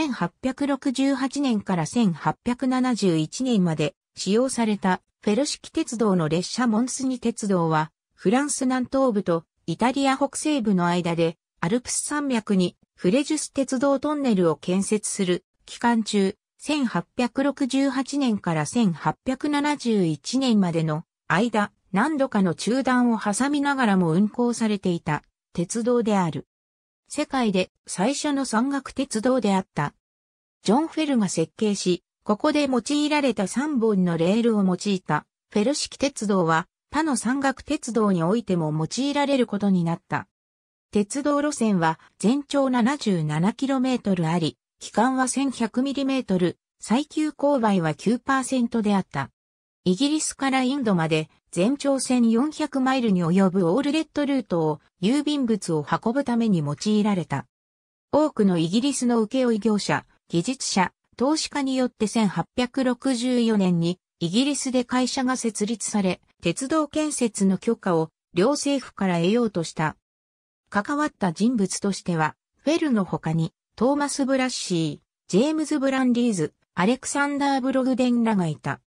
1868年から1871年まで使用されたフェル式鉄道の列車モンスニ鉄道は、フランス南東部とイタリア北西部の間で、アルプス山脈にフレジュス鉄道トンネルを建設する期間中、1868年から1871年までの間、何度かの中断を挟みながらも運行されていた鉄道である。世界で最初の山岳鉄道であった。ジョン・フェルが設計し、ここで用いられた3本のレールを用いたフェル式鉄道は他の山岳鉄道においても用いられることになった。鉄道路線は全長 77km あり、期間は 1100mm、最急勾配は9%であった。イギリスからインドまで全長1400マイルに及ぶオールレッドルートを郵便物を運ぶために用いられた。多くのイギリスの請負業者、技術者、投資家によって1864年にイギリスで会社が設立され、鉄道建設の許可を両政府から得ようとした。関わった人物としては、フェルの他に、トーマス・ブラッシー、ジェームズ・ブランディーズ、アレクサンダー・ブログデンらがいた。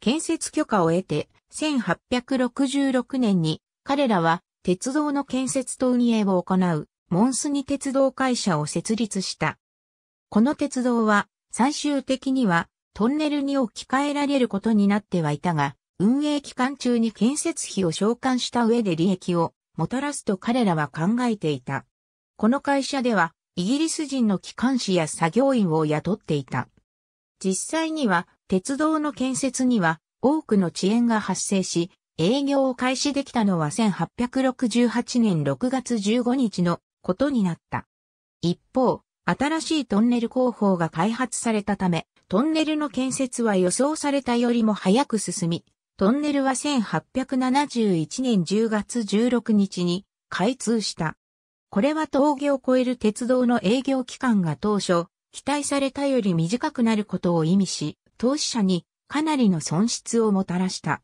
建設許可を得て、1866年に彼らは鉄道の建設と運営を行うモンスニ鉄道会社を設立した。この鉄道は最終的にはトンネルに置き換えられることになってはいたが、運営期間中に建設費を償還した上で利益をもたらすと彼らは考えていた。この会社ではイギリス人の機関士や作業員を雇っていた。実際には鉄道の建設には多くの遅延が発生し、営業を開始できたのは1868年6月15日のことになった。一方、新しいトンネル工法が開発されたため、トンネルの建設は予想されたよりも早く進み、トンネルは1871年10月16日に開通した。これは峠を越える鉄道の営業期間が当初、期待されたより短くなることを意味し、投資者にかなりの損失をもたらした。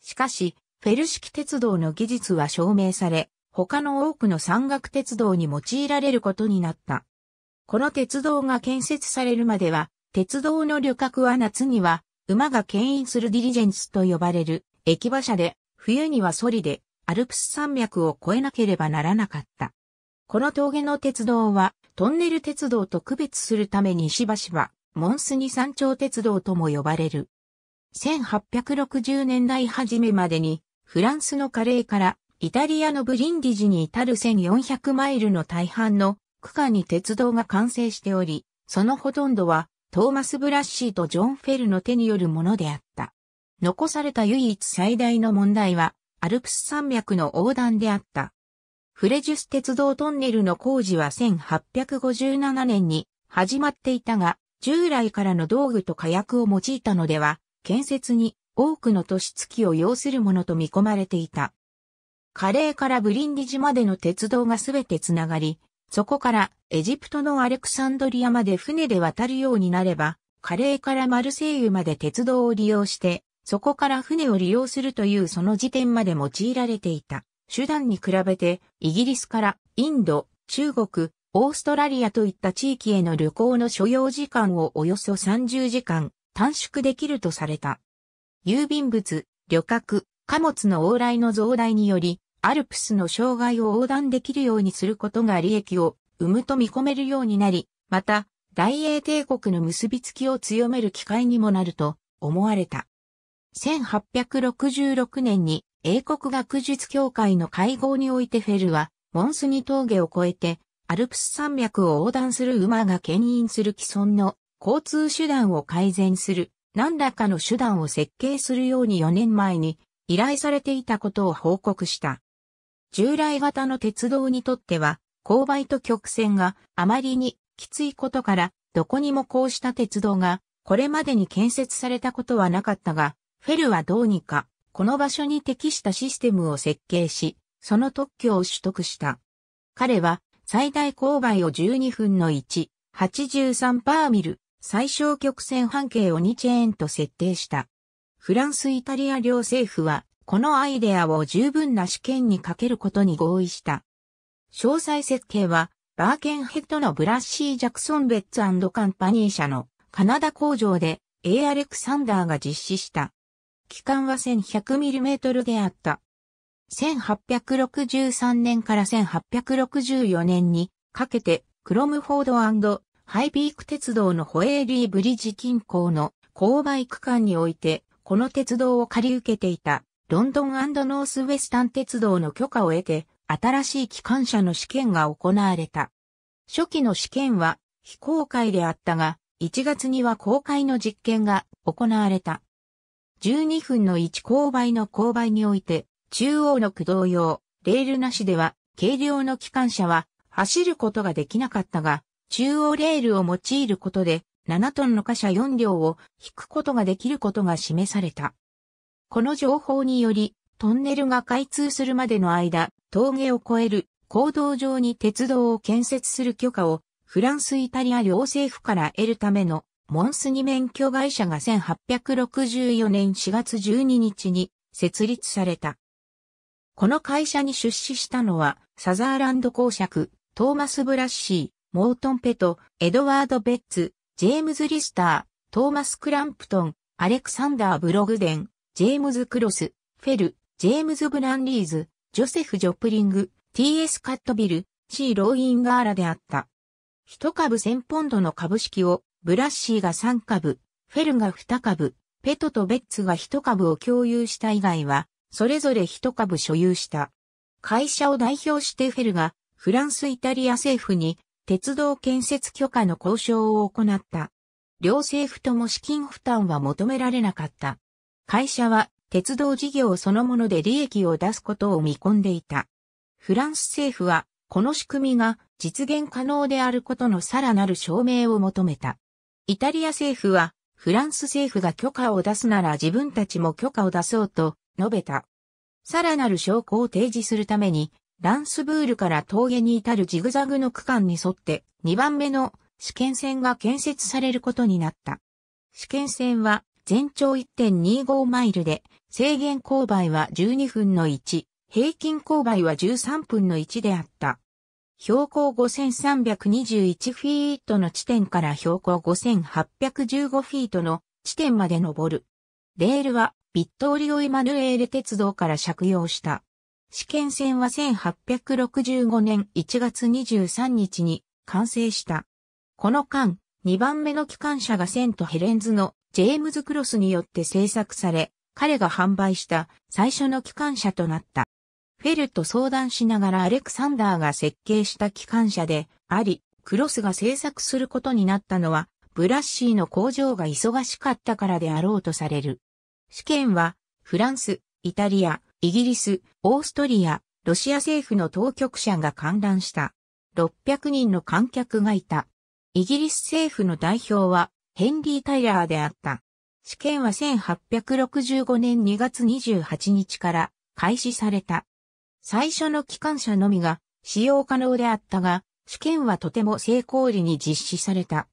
しかし、フェル式鉄道の技術は証明され、他の多くの山岳鉄道に用いられることになった。この鉄道が建設されるまでは、鉄道の旅客は夏には、馬が牽引するディリジェンスと呼ばれる駅馬車で、冬にはソリでアルプス山脈を越えなければならなかった。この峠の鉄道はトンネル鉄道と区別するためにしばしばモンスニ山頂鉄道とも呼ばれる。1860年代初めまでに、フランスのカレーからイタリアのブリンディジに至る1400マイルの大半の区間に鉄道が完成しており、そのほとんどはトーマス・ブラッシーとジョン・フェルの手によるものであった。残された唯一最大の問題は、アルプス山脈の横断であった。フレジュス鉄道トンネルの工事は1857年に始まっていたが、従来からの道具と火薬を用いたのでは建設に多くの都付月を要するものと見込まれていた。カレーからブリンディジまでの鉄道がすべてつながり、そこからエジプトのアレクサンドリアまで船で渡るようになれば、カレーからマルセイユまで鉄道を利用して、そこから船を利用するというその時点まで用いられていた。手段に比べて、イギリスからインド、中国、オーストラリアといった地域への旅行の所要時間をおよそ30時間、短縮できるとされた。郵便物、旅客、貨物の往来の増大により、アルプスの障害を横断できるようにすることが利益を生むと見込めるようになり、また、大英帝国の結びつきを強める機会にもなると思われた。1866年に英国学術協会の会合においてフェルは、モンスニ峠を越えて、アルプス山脈を横断する馬が牽引する既存の交通手段を改善する何らかの手段を設計するように4年前に依頼されていたことを報告した。従来型の鉄道にとっては、勾配と曲線があまりにきついことから、どこにもこうした鉄道がこれまでに建設されたことはなかったが、フェルはどうにかこの場所に適したシステムを設計し、その特許を取得した。彼は最大勾配を12分の1、83パーミル、最小曲線半径を2チェーンと設定した。フランス・イタリア両政府は、このアイデアを十分な試験にかけることに合意した。詳細設計は、バーケンヘッドのブラッシー・ジャクソン・ベッツカンパニー社のカナダ工場で A・ アレクサンダーが実施した。期間は 1100mm であった。1863年から1864年にかけてクロムフォードハイビーク鉄道のホエーリーブリッジ近郊の購買区間において、この鉄道を借り受けていた、ロンドンノースウェスタン鉄道の許可を得て、新しい機関車の試験が行われた。初期の試験は非公開であったが、1月には公開の実験が行われた。12分の1勾配の勾配において、中央の駆動用、レールなしでは、軽量の機関車は走ることができなかったが、中央レールを用いることで7トンの貨車4両を引くことができることが示された。この情報により、トンネルが開通するまでの間、峠を越える行動上に鉄道を建設する許可をフランス・イタリア両政府から得るためのモンスニ免許会社が1864年4月12日に設立された。この会社に出資したのはサザーランド公爵トーマス・ブラッシー、モートン・ペト、エドワード・ベッツ、ジェームズ・リスター、トーマス・クランプトン、アレクサンダー・ブログデン、ジェームズ・クロス、フェル、ジェームズ・ブランリーズ、ジョセフ・ジョプリング、T.S. カットビル、C. ローインガーラであった。一株千ポンドの株式を、ブラッシーが三株、フェルが二株、ペトとベッツが一株を共有した以外は、それぞれ一株所有した。会社を代表してフェルが、フランス・イタリア政府に鉄道建設許可の交渉を行った。両政府とも資金負担は求められなかった。会社は鉄道事業そのもので利益を出すことを見込んでいた。フランス政府はこの仕組みが実現可能であることのさらなる証明を求めた。イタリア政府はフランス政府が許可を出すなら自分たちも許可を出そうと述べた。さらなる証拠を提示するためにランスブールから峠に至るジグザグの区間に沿って2番目の試験線が建設されることになった。試験線は全長1.25マイルで制限勾配は12分の1、平均勾配は13分の1であった。標高5321フィートの地点から標高5815フィートの地点まで登る。レールはビットオリオ・イマヌエール鉄道から借用した。試験船は1865年1月23日に完成した。この間、2番目の機関車がセントヘレンズのジェームズ・クロスによって製作され、彼が販売した最初の機関車となった。フェルと相談しながらアレクサンダーが設計した機関車であり、クロスが製作することになったのは、ブラッシーの工場が忙しかったからであろうとされる。試験は、フランス、イタリア、イギリス、オーストリア、ロシア政府の当局者が観覧した。600人の観客がいた。イギリス政府の代表はヘンリー・タイラーであった。試験は1865年2月28日から開始された。最初の機関車のみが使用可能であったが、試験はとても成功裏に実施された。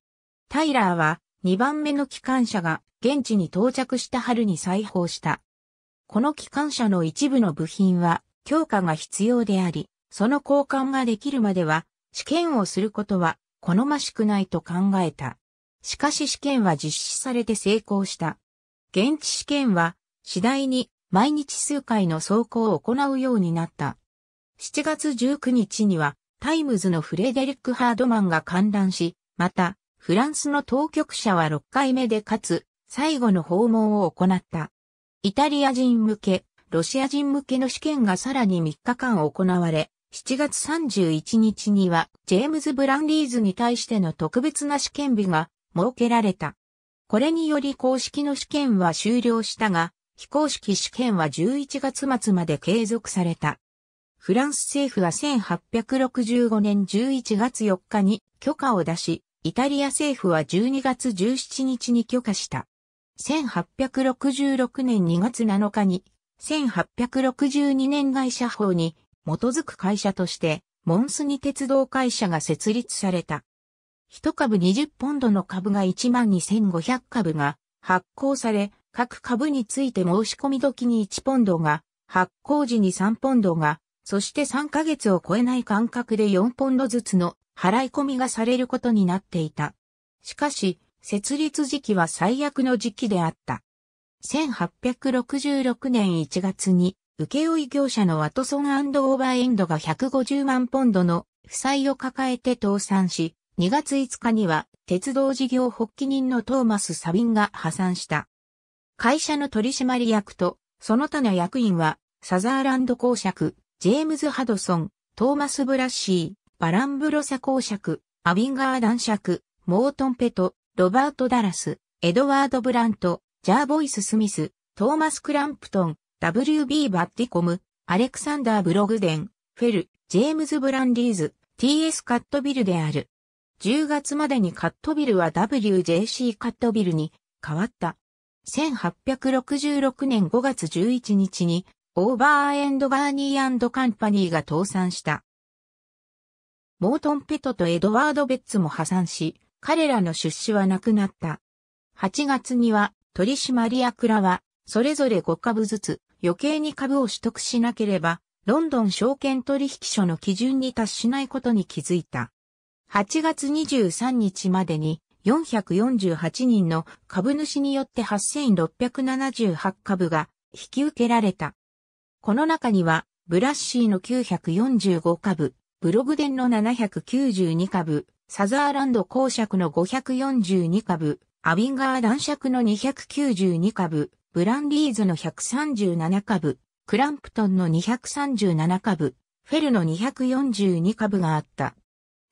タイラーは2番目の機関車が現地に到着した春に再訪した。この機関車の一部の部品は強化が必要であり、その交換ができるまでは試験をすることは好ましくないと考えた。しかし試験は実施されて成功した。現地試験は次第に毎日数回の走行を行うようになった。7月19日にはタイムズのフレデリック・ハードマンが観覧し、またフランスの当局者は6回目でかつ最後の訪問を行った。イタリア人向け、ロシア人向けの試験がさらに3日間行われ、7月31日には、ジェームズ・ブランリーズに対しての特別な試験日が設けられた。これにより公式の試験は終了したが、非公式試験は11月末まで継続された。フランス政府は1865年11月4日に許可を出し、イタリア政府は12月17日に許可した。1866年2月7日に、1862年会社法に基づく会社として、モンスニ鉄道会社が設立された。一株20ポンドの株が12,500株が発行され、各株について申し込み時に1ポンドが、発行時に3ポンドが、そして3ヶ月を超えない間隔で4ポンドずつの払い込みがされることになっていた。しかし、設立時期は最悪の時期であった。1866年1月に、請負業者のワトソンオーバーエンドが150万ポンドの負債を抱えて倒産し、2月5日には鉄道事業発起人のトーマス・サビンが破産した。会社の取締役と、その他の役員は、サザーランド公爵、ジェームズ・ハドソン、トーマス・ブラッシー、バランブロサ公爵、アビンガー男爵、モートン・ペト、ロバート・ダラス、エドワード・ブラント、ジャーボイス・スミス、トーマス・クランプトン、WB・ バッティコム、アレクサンダー・ブログデン、フェル、ジェームズ・ブランディーズ、TS カットビルである。10月までにカットビルは WJC カットビルに変わった。1866年5月11日にオーバーエンドバーニーカンパニーが倒産した。モートン・ペトとエドワード・ベッツも破産し、彼らの出資はなくなった。8月には取締役らはそれぞれ5株ずつ余計に株を取得しなければロンドン証券取引所の基準に達しないことに気づいた。8月23日までに448人の株主によって8678株が引き受けられた。この中にはブラッシーの945株、ブログデンの792株、サザーランド公爵の542株、アビンガー男爵の292株、ブランリーズの137株、クランプトンの237株、フェルの242株があった。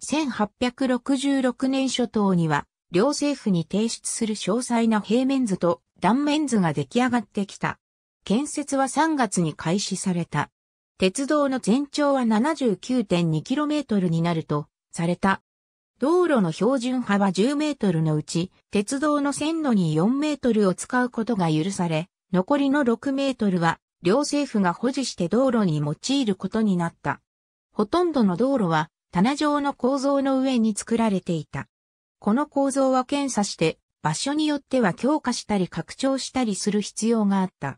1866年初頭には、両政府に提出する詳細な平面図と断面図が出来上がってきた。建設は3月に開始された。鉄道の全長は 79.2km になると、された。道路の標準幅10メートルのうち、鉄道の線路に4メートルを使うことが許され、残りの6メートルは、両政府が保持して道路に用いることになった。ほとんどの道路は、棚状の構造の上に作られていた。この構造は検査して、場所によっては強化したり拡張したりする必要があった。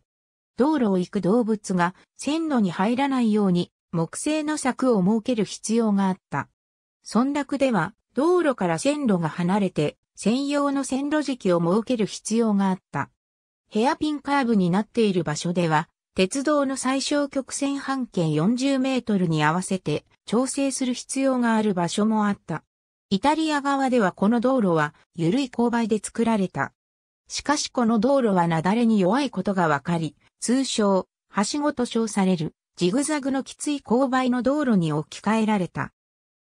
道路を行く動物が線路に入らないように木製の柵を設ける必要があった。村落では道路から線路が離れて専用の線路敷を設ける必要があった。ヘアピンカーブになっている場所では、鉄道の最小曲線半径40メートルに合わせて調整する必要がある場所もあった。イタリア側ではこの道路は緩い勾配で作られた。しかしこの道路は雪崩に弱いことが分かり、通称、はしごと称される、ジグザグのきつい勾配の道路に置き換えられた。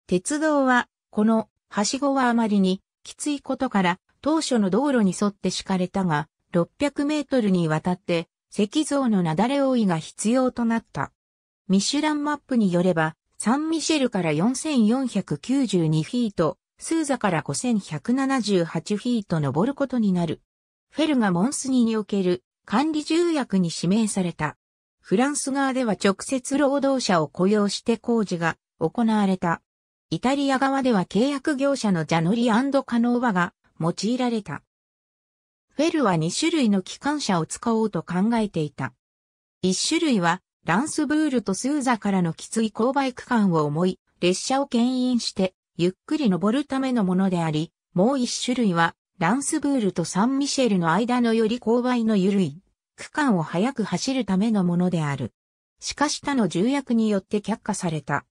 鉄道は、このはしごはあまりにきついことから当初の道路に沿って敷かれたが、600メートルにわたって石像のなだれ覆いが必要となった。ミシュランマップによれば、サンミシェルから4492フィート、スーザから5178フィート登ることになる。フェルがモンスニにおける管理重役に指名された。フランス側では直接労働者を雇用して工事が行われた。イタリア側では契約業者のジャノリカノーバが用いられた。フェルは2種類の機関車を使おうと考えていた。1種類はランスブールとスーザからのきつい勾配区間を思い、列車を牽引してゆっくり登るためのものであり、もう1種類はランスブールとサンミシェルの間のより勾配の緩い区間を早く走るためのものである。しかし他の重役によって却下された。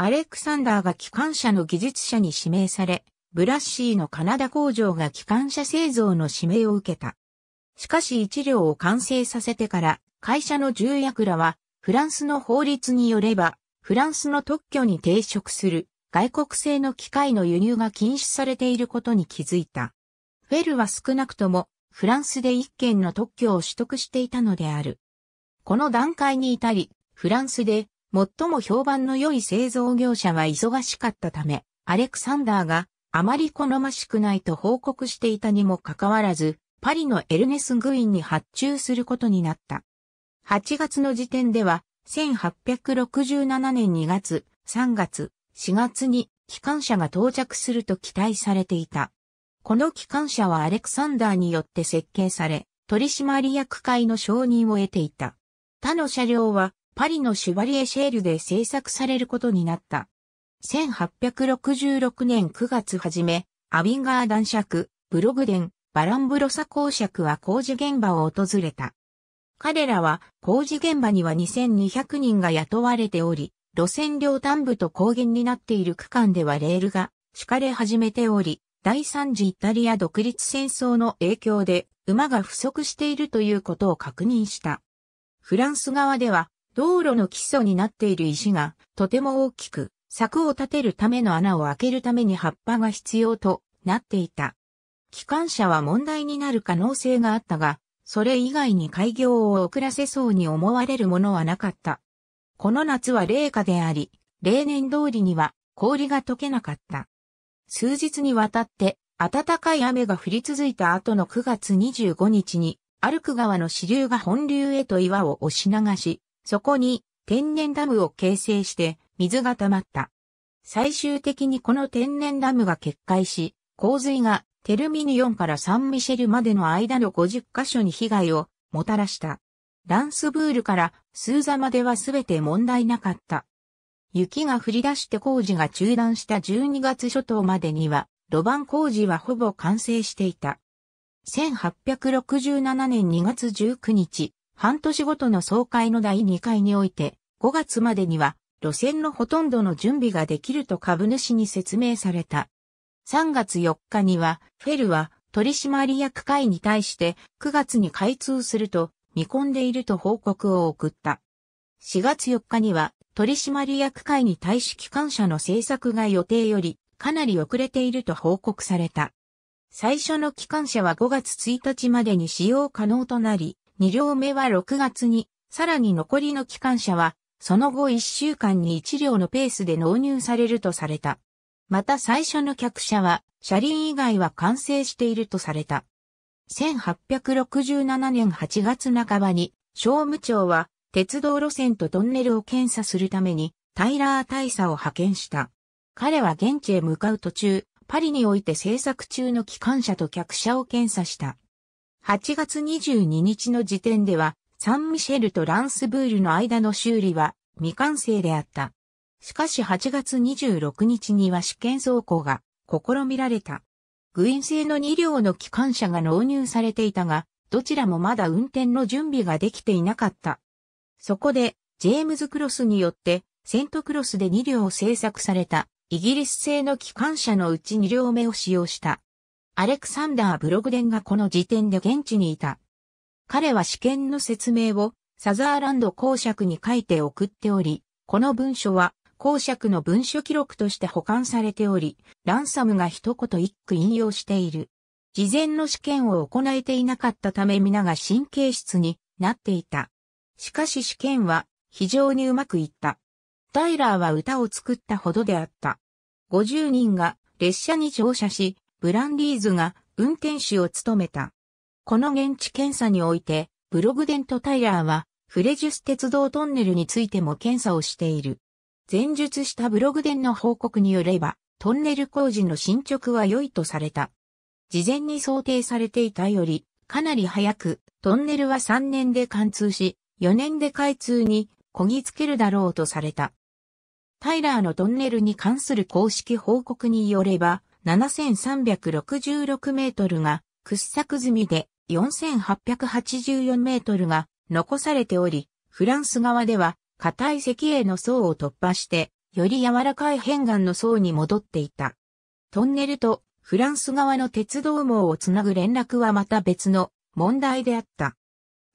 アレクサンダーが機関車の技術者に指名され、ブラッシーのカナダ工場が機関車製造の指名を受けた。しかし一両を完成させてから会社の重役らはフランスの法律によればフランスの特許に抵触する外国製の機械の輸入が禁止されていることに気づいた。フェルは少なくともフランスで一件の特許を取得していたのである。この段階に至り、フランスで最も評判の良い製造業者は忙しかったため、アレクサンダーがあまり好ましくないと報告していたにもかかわらず、パリのエルネスグインに発注することになった。8月の時点では、1867年2月、3月、4月に機関車が到着すると期待されていた。この機関車はアレクサンダーによって設計され、取締役会の承認を得ていた。他の車両はパリのシュバリエシェールで制作されることになった。1866年9月初め、アビンガー男爵、ブログデン、バランブロサ公爵は工事現場を訪れた。彼らは工事現場には2200人が雇われており、路線両端部と高原になっている区間ではレールが敷かれ始めており、第三次イタリア独立戦争の影響で馬が不足しているということを確認した。フランス側では道路の基礎になっている石がとても大きく、柵を立てるための穴を開けるために葉っぱが必要となっていた。機関車は問題になる可能性があったが、それ以外に開業を遅らせそうに思われるものはなかった。この夏は冷夏であり、例年通りには氷が溶けなかった。数日にわたって暖かい雨が降り続いた後の9月25日に、アルク川の支流が本流へと岩を押し流し、そこに天然ダムを形成して水が溜まった。最終的にこの天然ダムが決壊し、洪水がテルミニオンからサンミシェルまでの間の50カ所に被害をもたらした。ランスブールからスーザまでは全て問題なかった。雪が降り出して工事が中断した12月初頭までには、路盤工事はほぼ完成していた。1867年2月19日、半年ごとの総会の第2回において、5月までには、路線のほとんどの準備ができると株主に説明された。3月4日には、フェルは取締役会に対して9月に開通すると見込んでいると報告を送った。4月4日には取締役会に対し機関車の制作が予定よりかなり遅れていると報告された。最初の機関車は5月1日までに使用可能となり、2両目は6月に、さらに残りの機関車は、その後1週間に1両のペースで納入されるとされた。また最初の客車は、車輪以外は完成しているとされた。1867年8月半ばに、商務庁は、鉄道路線とトンネルを検査するために、タイラー大佐を派遣した。彼は現地へ向かう途中、パリにおいて制作中の機関車と客車を検査した。8月22日の時点では、サンミシェルとランスブールの間の修理は未完成であった。しかし8月26日には試験走行が試みられた。グイン製の2両の機関車が納入されていたが、どちらもまだ運転の準備ができていなかった。そこで、ジェームズ・クロスによって、セントクロスで2両製作された、イギリス製の機関車のうち2両目を使用した。アレクサンダー・ブログデンがこの時点で現地にいた。彼は試験の説明をサザーランド公爵に書いて送っており、この文書は公爵の文書記録として保管されており、ランサムが一言一句引用している。事前の試験を行えていなかったため皆が神経質になっていた。しかし試験は非常にうまくいった。タイラーは歌を作ったほどであった。50人が列車に乗車し、ブランディーズが運転手を務めた。この現地検査において、ブログデント・タイラーは、フレジュス鉄道トンネルについても検査をしている。前述したブログデンの報告によれば、トンネル工事の進捗は良いとされた。事前に想定されていたより、かなり早く、トンネルは3年で貫通し、4年で開通にこぎつけるだろうとされた。タイラーのトンネルに関する公式報告によれば、7366メートルが掘削済みで4884メートルが残されており、フランス側では硬い石英の層を突破して、より柔らかい片岩の層に戻っていた。トンネルとフランス側の鉄道網をつなぐ連絡はまた別の問題であった。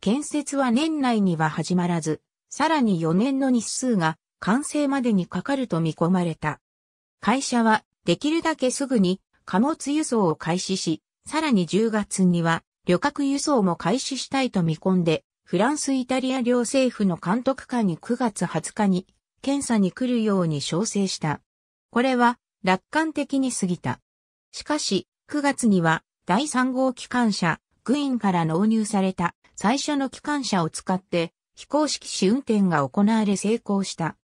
建設は年内には始まらず、さらに4年の日数が完成までにかかると見込まれた。会社はできるだけすぐに貨物輸送を開始し、さらに10月には旅客輸送も開始したいと見込んで、フランス・イタリア両政府の監督官に9月20日に検査に来るように調整した。これは楽観的に過ぎた。しかし、9月には第3号機関車、グインから納入された最初の機関車を使って非公式試運転が行われ成功した。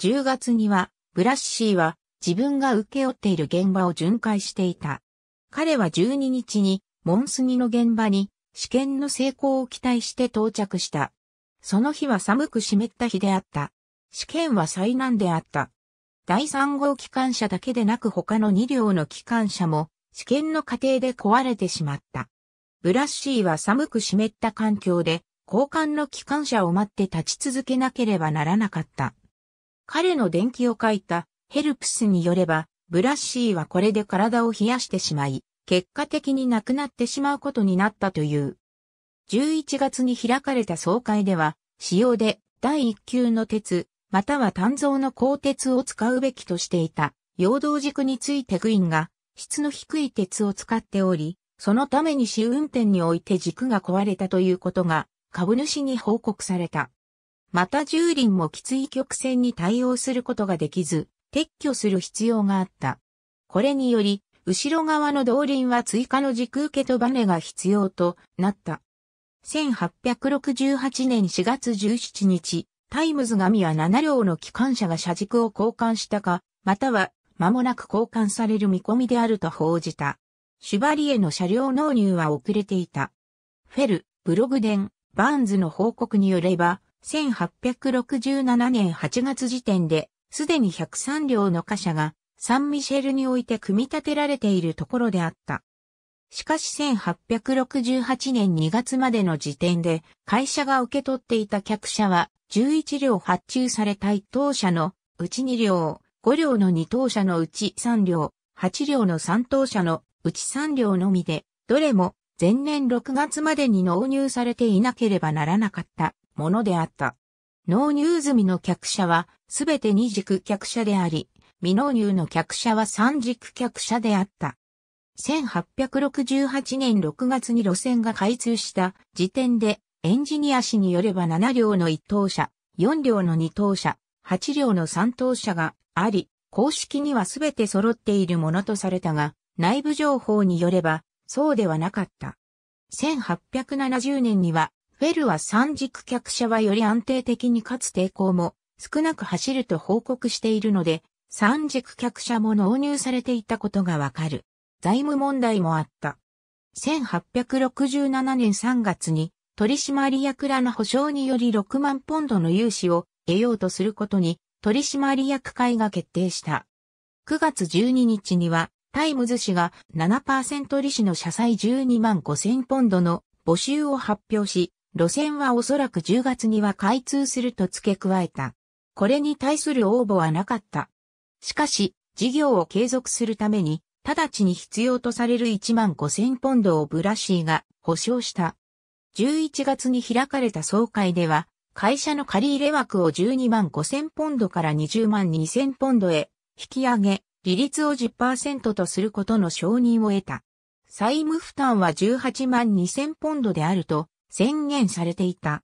10月にはブラッシーは自分が受け負っている現場を巡回していた。彼は12日に、モンスギの現場に、試験の成功を期待して到着した。その日は寒く湿った日であった。試験は災難であった。第3号機関車だけでなく他の2両の機関車も試験の過程で壊れてしまった。ブラッシーは寒く湿った環境で交換の機関車を待って立ち続けなければならなかった。彼の電気を書いたヘルプスによれば、ブラッシーはこれで体を冷やしてしまい、結果的に亡くなってしまうことになったという。11月に開かれた総会では、使用で第1級の鉄、または炭造の鋼鉄を使うべきとしていた、陽動軸についてグインが、質の低い鉄を使っており、そのために試運転において軸が壊れたということが、株主に報告された。また従輪もきつい曲線に対応することができず、撤去する必要があった。これにより、後ろ側の動輪は追加の軸受けとバネが必要となった。1868年4月17日、タイムズ紙は7両の機関車が車軸を交換したか、または間もなく交換される見込みであると報じた。シュバリエの車両納入は遅れていた。フェル、ブログデン、バーンズの報告によれば、1867年8月時点ですでに103両の貨車がサンミシェルにおいて組み立てられているところであった。しかし1868年2月までの時点で会社が受け取っていた客車は11両発注された1等車のうち2両、5両の2等車のうち3両、8両の3等車のうち3両のみで、どれも前年6月までに納入されていなければならなかったものであった。納入済みの客車は、すべて二軸客車であり、未納入の客車は三軸客車であった。1868年6月に路線が開通した時点で、エンジニア氏によれば7両の1等車、4両の2等車、8両の3等車があり、公式にはすべて揃っているものとされたが、内部情報によれば、そうではなかった。1870年にはフェルは三軸客車はより安定的にかつ抵抗も少なく走ると報告しているので、三軸客車も納入されていたことがわかる。財務問題もあった。1867年3月に取締役らの保証により6万ポンドの融資を得ようとすることに取締役会が決定した。9月12日にはタイムズ氏が7%利子の社債12万5千ポンドの募集を発表し、路線はおそらく10月には開通すると付け加えた。これに対する応募はなかった。しかし、事業を継続するために、直ちに必要とされる1万5000ポンドをブラシーが保証した。11月に開かれた総会では、会社の借入枠を12万5000ポンドから20万2000ポンドへ引き上げ、利率を10%とすることの承認を得た。債務負担は18万2000ポンドであると、宣言されていた。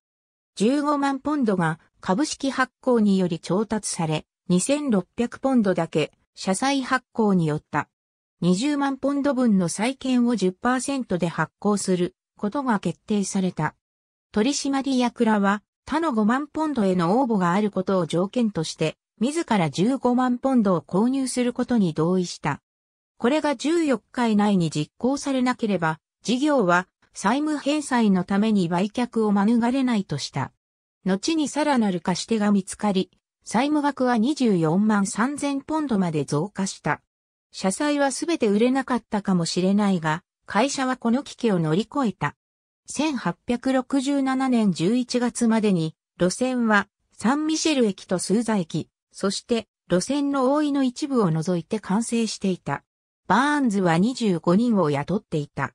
15万ポンドが株式発行により調達され、2600ポンドだけ社債発行によった。20万ポンド分の債券を10%で発行することが決定された。取締役らは他の5万ポンドへの応募があることを条件として、自ら15万ポンドを購入することに同意した。これが14日以内に実行されなければ、事業は債務返済のために売却を免れないとした。後にさらなる貸し手が見つかり、債務額は24万3000ポンドまで増加した。社債はすべて売れなかったかもしれないが、会社はこの危機を乗り越えた。1867年11月までに、路線はサンミシェル駅とスーザ駅、そして路線の覆いの一部を除いて完成していた。バーンズは25人を雇っていた。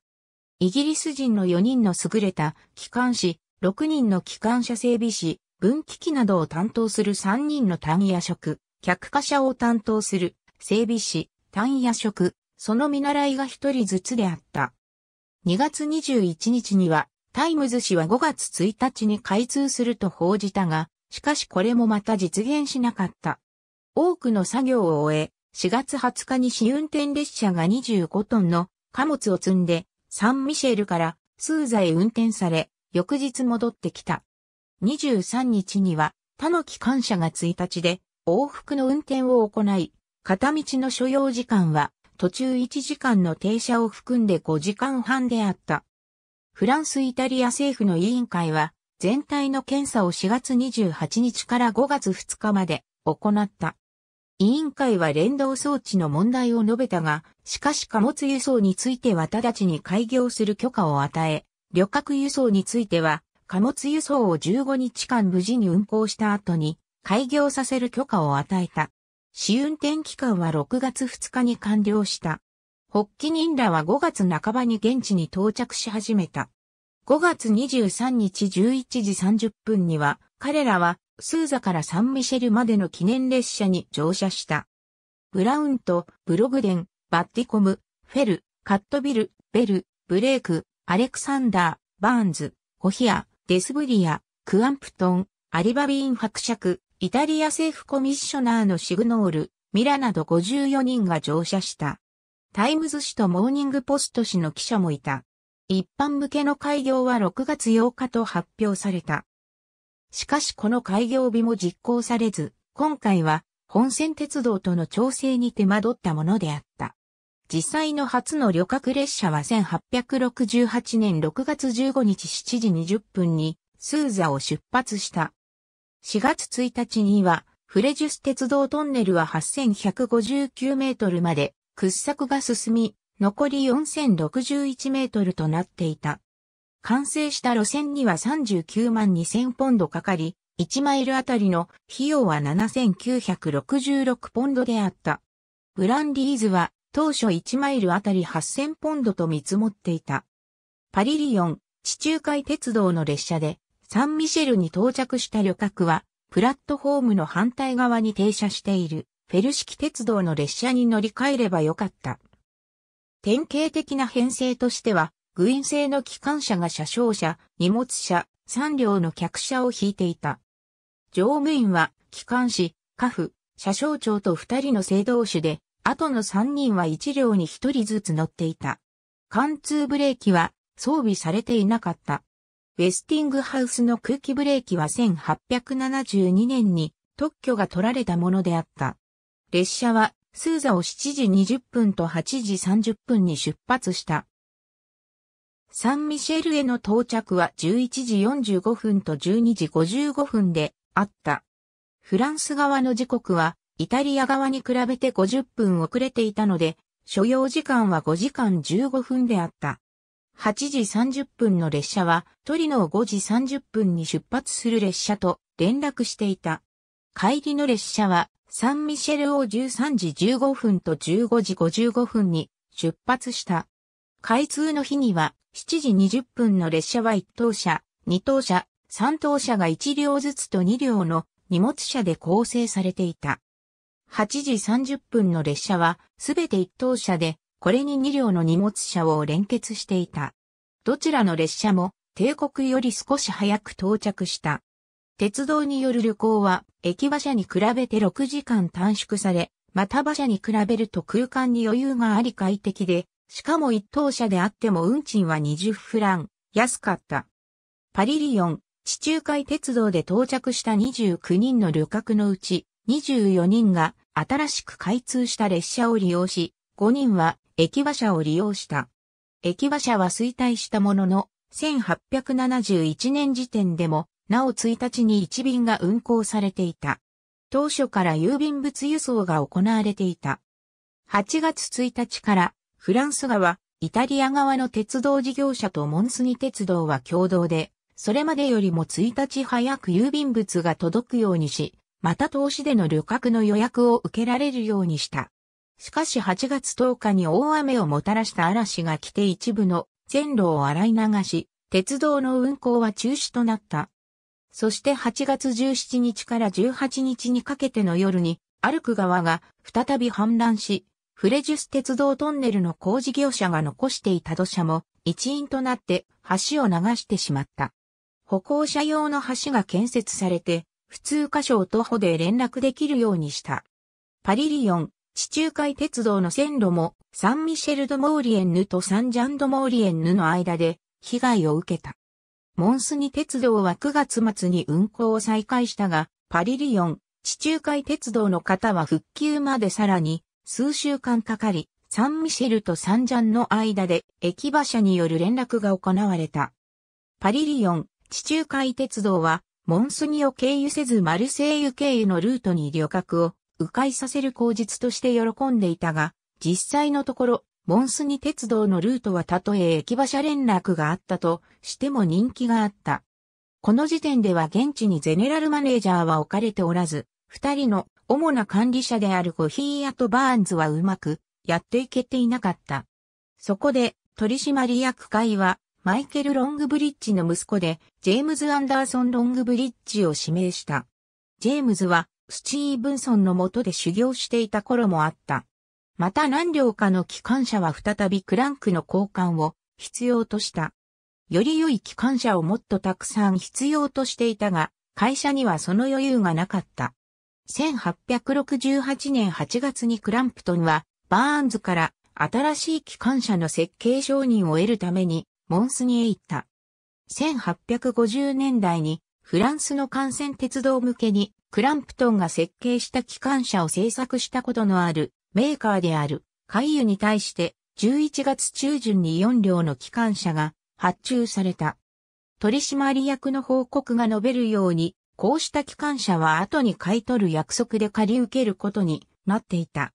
イギリス人の4人の優れた機関士、6人の機関車整備士、分岐機などを担当する3人の単夜職、客貨車を担当する整備士、単夜職、その見習いが1人ずつであった。2月21日には、タイムズ氏は5月1日に開通すると報じたが、しかしこれもまた実現しなかった。多くの作業を終え、4月20日に試運転列車が25トンの貨物を積んでサンミシェルからスーザへ運転され、翌日戻ってきた。23日には、他の機関車が1日で往復の運転を行い、片道の所要時間は途中1時間の停車を含んで5時間半であった。フランス・イタリア政府の委員会は全体の検査を4月28日から5月2日まで行った。委員会は連動装置の問題を述べたが、しかし貨物輸送については直ちに開業する許可を与え、旅客輸送については、貨物輸送を15日間無事に運行した後に、開業させる許可を与えた。試運転期間は6月2日に完了した。発起人らは5月半ばに現地に到着し始めた。5月23日11時30分には、彼らはスーザからサンミシェルまでの記念列車に乗車した。ブラウンとブログデン、バッティコム、フェル、カットビル、ベル、ブレイク、アレクサンダー、バーンズ、コヒア、デスブリア、クアンプトン、アリバビーン伯爵、イタリア政府コミッショナーのシグノール、ミラなど54人が乗車した。タイムズ紙とモーニングポスト紙の記者もいた。一般向けの開業は6月8日と発表された。しかしこの開業日も実行されず、今回は本線鉄道との調整に手間取ったものであった。実際の初の旅客列車は1868年6月15日7時20分にスーザを出発した。4月1日にはフレジュス鉄道トンネルは8159メートルまで掘削が進み、残り4061メートルとなっていた。完成した路線には39万2000ポンドかかり、1マイルあたりの費用は7966ポンドであった。ブランディーズは当初1マイルあたり8000ポンドと見積もっていた。パリリオン、地中海鉄道の列車で、サンミシェルに到着した旅客は、プラットフォームの反対側に停車している、フェル式鉄道の列車に乗り換えればよかった。典型的な編成としては、グイン製の機関車が車掌車、荷物車、3両の客車を引いていた。乗務員は、機関士、家父、車掌長と2人の制動手で、後の3人は1両に1人ずつ乗っていた。貫通ブレーキは装備されていなかった。ウェスティングハウスの空気ブレーキは1872年に特許が取られたものであった。列車はスーザを7時20分と8時30分に出発した。サンミシェルへの到着は11時45分と12時55分であった。フランス側の時刻はイタリア側に比べて50分遅れていたので、所要時間は5時間15分であった。8時30分の列車はトリノを5時30分に出発する列車と連絡していた。帰りの列車はサンミシェルを13時15分と15時55分に出発した。開通の日には、7時20分の列車は1等車、2等車、3等車が1両ずつと2両の荷物車で構成されていた。8時30分の列車はすべて1等車で、これに2両の荷物車を連結していた。どちらの列車も帝国より少し早く到着した。鉄道による旅行は駅馬車に比べて6時間短縮され、また馬車に比べると空間に余裕があり快適で、しかも一等車であっても運賃は20フラン、安かった。パリリオン、地中海鉄道で到着した29人の旅客のうち、24人が新しく開通した列車を利用し、5人は駅馬車を利用した。駅馬車は衰退したものの、1871年時点でも、なお1日に1便が運行されていた。当初から郵便物輸送が行われていた。8月1日からフランス側、イタリア側の鉄道事業者とモンスニ鉄道は共同で、それまでよりも1日早く郵便物が届くようにし、また投資での旅客の予約を受けられるようにした。しかし8月10日に大雨をもたらした嵐が来て一部の線路を洗い流し、鉄道の運行は中止となった。そして8月17日から18日にかけての夜に、アルク側が再び氾濫し、フレジュス鉄道トンネルの工事業者が残していた土砂も一因となって橋を流してしまった。歩行者用の橋が建設されて、普通箇所を徒歩で連絡できるようにした。パリリオン、地中海鉄道の線路もサンミシェルド・モーリエンヌとサンジャンド・モーリエンヌの間で被害を受けた。モンスニ鉄道は9月末に運行を再開したが、パリリオン、地中海鉄道の方は復旧までさらに数週間かかり、サンミシェルとサンジャンの間で駅馬車による連絡が行われた。パリリオン、地中海鉄道は、モンスニを経由せずマルセイユ経由のルートに旅客を迂回させる口実として喜んでいたが、実際のところ、モンスニ鉄道のルートはたとえ駅馬車連絡があったとしても人気があった。この時点では現地にゼネラルマネージャーは置かれておらず、二人の主な管理者であるゴヒーアとバーンズはうまくやっていけていなかった。そこで取締役会はマイケル・ロングブリッジの息子でジェームズ・アンダーソン・ロングブリッジを指名した。ジェームズはスチーブンソンの下で修行していた頃もあった。また何両かの機関車は再びクランクの交換を必要とした。より良い機関車をもっとたくさん必要としていたが、会社にはその余裕がなかった。1868年8月にクランプトンは、バーンズから新しい機関車の設計承認を得るために、モンスニへ行った。1850年代に、フランスの幹線鉄道向けに、クランプトンが設計した機関車を製作したことのあるメーカーである海油に対して11月中旬に4両の機関車が発注された。取締役の報告が述べるようにこうした機関車は後に買い取る約束で借り受けることになっていた。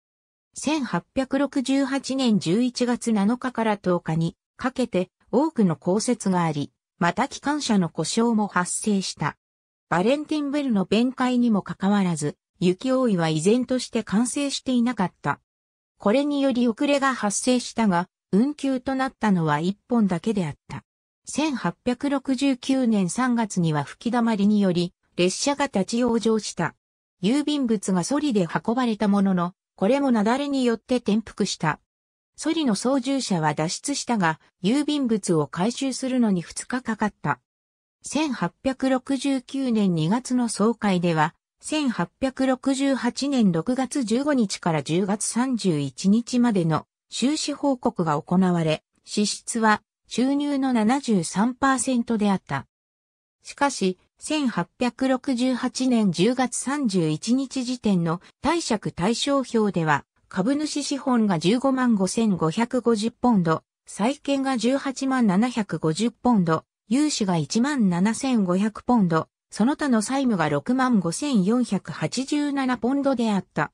1868年11月7日から10日にかけて多くの降雪があり、また機関車の故障も発生した。バレンティンベルの弁解にもかかわらず、雪多いは依然として完成していなかった。これにより遅れが発生したが、運休となったのは1本だけであった。1869年3月には吹き溜まりにより、列車が立ち往生した。郵便物がソリで運ばれたものの、これも雪崩によって転覆した。ソリの操縦者は脱出したが、郵便物を回収するのに2日かかった。1869年2月の総会では、1868年6月15日から10月31日までの収支報告が行われ、支出は収入の73%であった。しかし、1868年10月31日時点の貸借対照表では、株主資本が15万5550ポンド、債券が18万750ポンド、融資が1万7500ポンド、その他の債務が6万5487ポンドであった。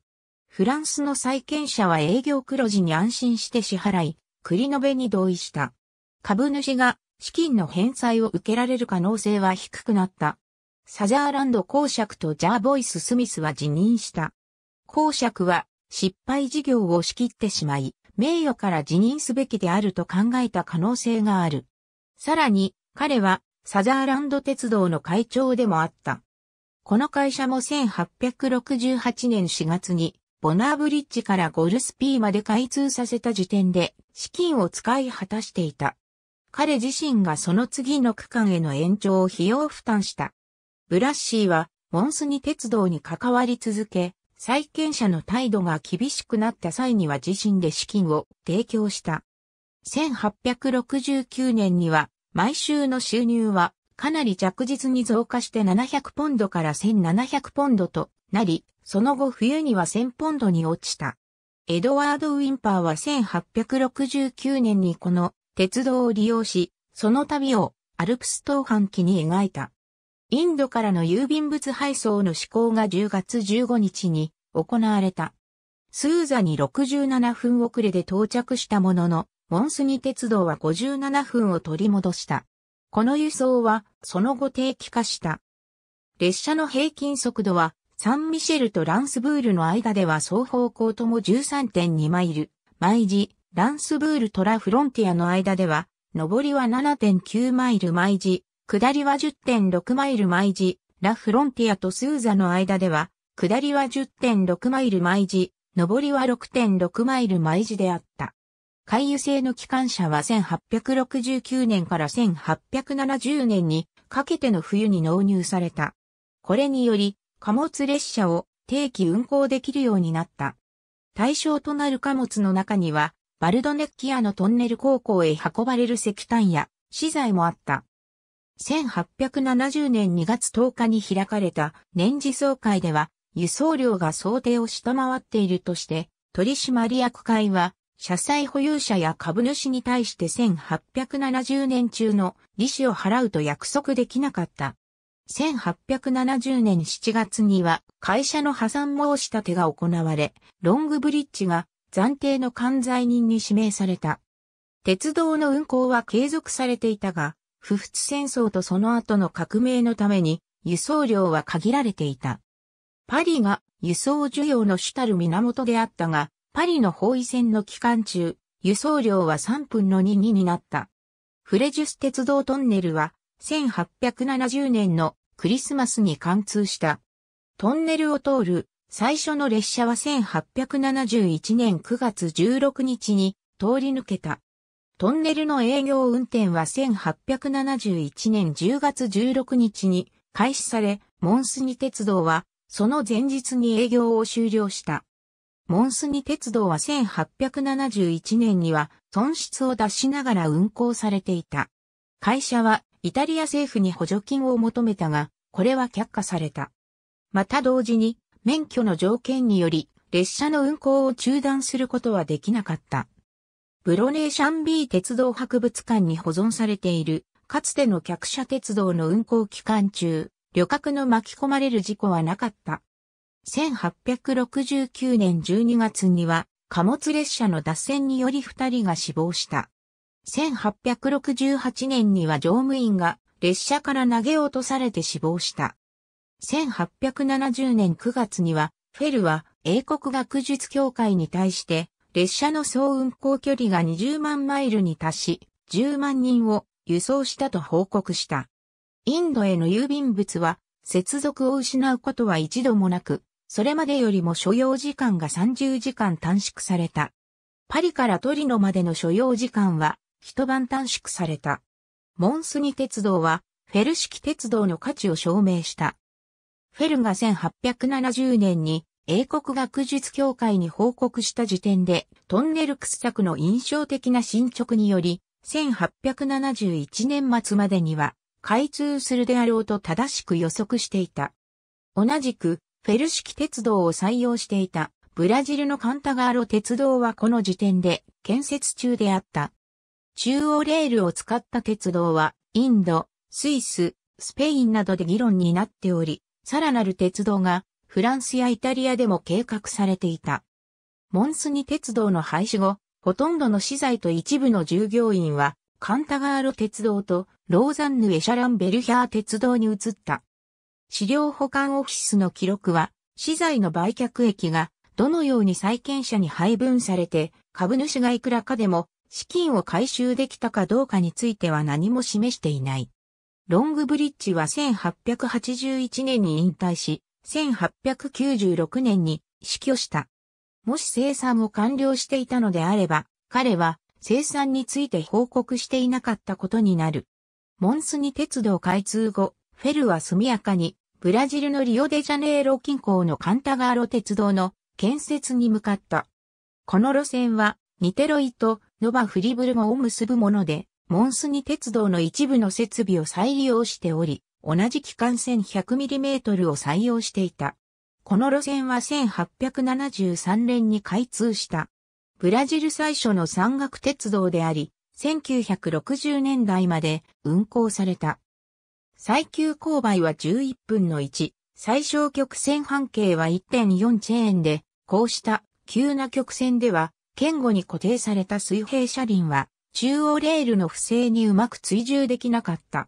フランスの債権者は営業黒字に安心して支払い、繰延に同意した。株主が資金の返済を受けられる可能性は低くなった。サザーランド公爵とジャーボイス・スミスは辞任した。公爵は失敗事業を仕切ってしまい、名誉から辞任すべきであると考えた可能性がある。さらに、彼はサザーランド鉄道の会長でもあった。この会社も1868年4月に、ボナーブリッジからゴルスピーまで開通させた時点で、資金を使い果たしていた。彼自身がその次の区間への延長を費用負担した。ブラッシーは、モンスニ鉄道に関わり続け、債権者の態度が厳しくなった際には自身で資金を提供した。1869年には、毎週の収入は、かなり着実に増加して700ポンドから1700ポンドとなり、その後冬には1000ポンドに落ちた。エドワード・ウィンパーは1869年にこの鉄道を利用し、その旅をアルプス東半期に描いた。インドからの郵便物配送の施行が10月15日に行われた。スーザに67分遅れで到着したものの、モンスニ鉄道は57分を取り戻した。この輸送はその後定期化した。列車の平均速度はサンミシェルとランスブールの間では双方向とも13.2マイル、毎時ランスブールトラフロンティアの間では、上りは7.9マイル毎時、下りは10.6マイル毎時、ラフロンティアとスーザの間では、下りは10.6マイル毎時、上りは6.6マイル毎時であった。海油製の機関車は1869年から1870年にかけての冬に納入された。これにより、貨物列車を定期運行できるようになった。対象となる貨物の中には、バルドネッキアのトンネル高校へ運ばれる石炭や資材もあった。1870年2月10日に開かれた年次総会では、輸送量が想定を下回っているとして、取締役会は、社債保有者や株主に対して1870年中の利子を払うと約束できなかった。1870年7月には会社の破産申し立てが行われ、ロングブリッジが暫定の管罪人に指名された。鉄道の運行は継続されていたが、不仏戦争とその後の革命のために輸送量は限られていた。パリが輸送需要の主たる源であったが、パリの包囲戦の期間中、輸送量は3分の22になった。フレジュス鉄道トンネルは1870年のクリスマスに貫通した。トンネルを通る最初の列車は1871年9月16日に通り抜けた。トンネルの営業運転は1871年10月16日に開始され、モンスニ鉄道はその前日に営業を終了した。モンスニ鉄道は1871年には損失を出しながら運行されていた。会社はイタリア政府に補助金を求めたが、これは却下された。また同時に免許の条件により列車の運行を中断することはできなかった。ブロネーシャンビー鉄道博物館に保存されている、かつての客車鉄道の運行期間中、旅客の巻き込まれる事故はなかった。1869年12月には、貨物列車の脱線により2人が死亡した。1868年には乗務員が列車から投げ落とされて死亡した。1870年9月には、フェルは英国学術協会に対して、列車の総運行距離が20万マイルに達し、10万人を輸送したと報告した。インドへの郵便物は、接続を失うことは一度もなく、それまでよりも所要時間が30時間短縮された。パリからトリノまでの所要時間は一晩短縮された。モンスニ鉄道はフェル式鉄道の価値を証明した。フェルが1870年に英国学術協会に報告した時点で、トンネル掘削の印象的な進捗により、1871年末までには開通するであろうと正しく予測していた。同じく、フェル式鉄道を採用していたブラジルのカンタガーロ鉄道はこの時点で建設中であった。中央レールを使った鉄道はインド、スイス、スペインなどで議論になっており、さらなる鉄道がフランスやイタリアでも計画されていた。モンスニ鉄道の廃止後、ほとんどの資材と一部の従業員は、カンタガーロ鉄道とローザンヌ・エシャラン・ベルヒャー鉄道に移った。資料保管オフィスの記録は、資材の売却益がどのように債権者に配分されて、株主がいくらかでも資金を回収できたかどうかについては何も示していない。ロングブリッジは1881年に引退し、1896年に死去した。もし生産を完了していたのであれば、彼は生産について報告していなかったことになる。モンスニ鉄道開通後、フェルは速やかに、ブラジルのリオデジャネイロ近郊のカンタガーロ鉄道の建設に向かった。この路線は、ニテロイとノバフリブルゴを結ぶもので、モンスニ鉄道の一部の設備を再利用しており、同じ機関線 100mm を採用していた。この路線は1873年に開通した。ブラジル最初の山岳鉄道であり、1960年代まで運行された。最急勾配は11分の1、最小曲線半径は1.4チェーンで、こうした急な曲線では、堅固に固定された水平車輪は中央レールの不正にうまく追従できなかった。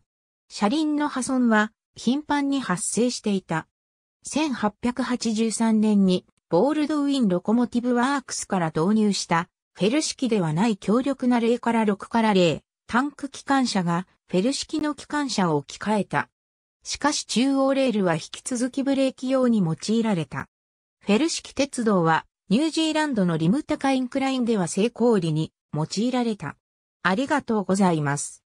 車輪の破損は頻繁に発生していた。1883年にボールドウィン・ロコモティブ・ワークスから導入したフェル式ではない強力な0から6から0タンク機関車がフェル式の機関車を置き換えた。しかし中央レールは引き続きブレーキ用に用いられた。フェル式鉄道はニュージーランドのリムタカインクラインでは成功裏に用いられた。ありがとうございます。